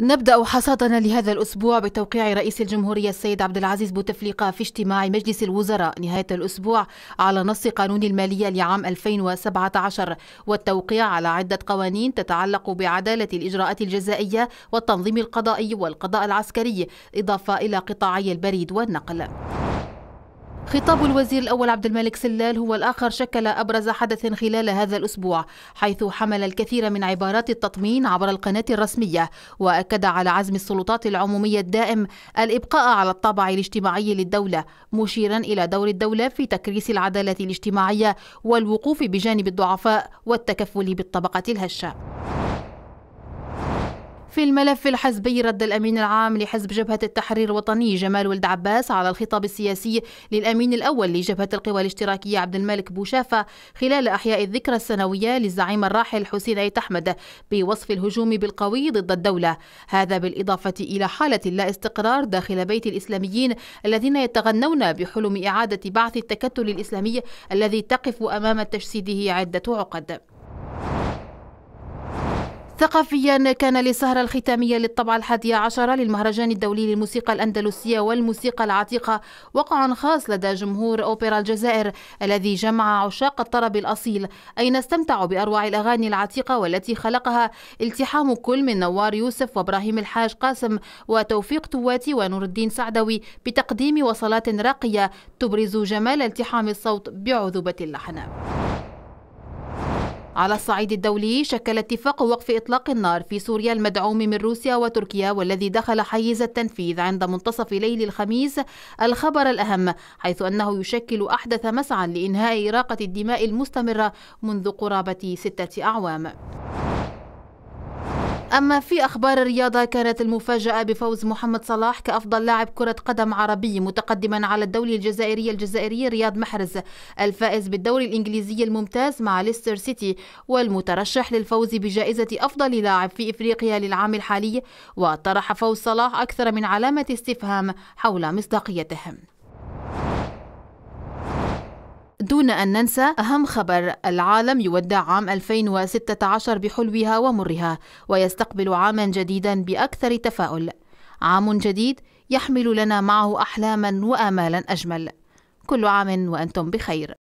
نبدأ حصادنا لهذا الأسبوع بتوقيع رئيس الجمهورية السيد عبد العزيز بوتفليقة في اجتماع مجلس الوزراء نهاية الأسبوع على نص قانون المالية لعام 2017 والتوقيع على عدة قوانين تتعلق بعدالة الإجراءات الجزائية والتنظيم القضائي والقضاء العسكري إضافة إلى قطاعي البريد والنقل خطاب الوزير الأول عبد الملك سلال هو الآخر شكل أبرز حدث خلال هذا الأسبوع حيث حمل الكثير من عبارات التطمين عبر القناة الرسمية وأكد على عزم السلطات العمومية الدائم الإبقاء على الطابع الاجتماعي للدولة مشيرا إلى دور الدولة في تكريس العدالة الاجتماعية والوقوف بجانب الضعفاء والتكفل بالطبقة الهشة في الملف الحزبي رد الأمين العام لحزب جبهة التحرير الوطني جمال ولد عباس على الخطاب السياسي للأمين الأول لجبهة القوى الاشتراكية عبد الملك بوشافة خلال إحياء الذكرى السنوية للزعيم الراحل حسين أيت أحمد بوصف الهجوم بالقوي ضد الدولة هذا بالإضافة إلى حالة لا استقرار داخل بيت الإسلاميين الذين يتغنون بحلم إعادة بعث التكتل الإسلامي الذي تقف أمام تجسيده عدة عقد ثقافيا كان للسهرة الختامية للطبعة الحادية عشرة للمهرجان الدولي للموسيقى الأندلسية والموسيقى العتيقة وقع خاص لدى جمهور أوبرا الجزائر الذي جمع عشاق الطرب الأصيل أين استمتعوا بأروع الأغاني العتيقة والتي خلقها التحام كل من نوار يوسف وابراهيم الحاج قاسم وتوفيق تواتي ونور الدين سعدوي بتقديم وصلات راقية تبرز جمال التحام الصوت بعذوبة اللحن على الصعيد الدولي شكل اتفاق وقف إطلاق النار في سوريا المدعوم من روسيا وتركيا والذي دخل حيز التنفيذ عند منتصف ليل الخميس الخبر الأهم حيث أنه يشكل أحدث مسعى لإنهاء إراقة الدماء المستمرة منذ قرابة ستة أعوام أما في أخبار الرياضة كانت المفاجأة بفوز محمد صلاح كأفضل لاعب كرة قدم عربي متقدما على الدولي الجزائري الجزائري رياض محرز الفائز بالدوري الإنجليزي الممتاز مع ليستر سيتي والمترشح للفوز بجائزة أفضل لاعب في إفريقيا للعام الحالي وطرح فوز صلاح أكثر من علامة استفهام حول مصداقيته دون أن ننسى أهم خبر العالم يودع عام 2016 بحلوها ومرها ويستقبل عاما جديدا بأكثر تفاؤل عام جديد يحمل لنا معه أحلاما وآمالا أجمل كل عام وأنتم بخير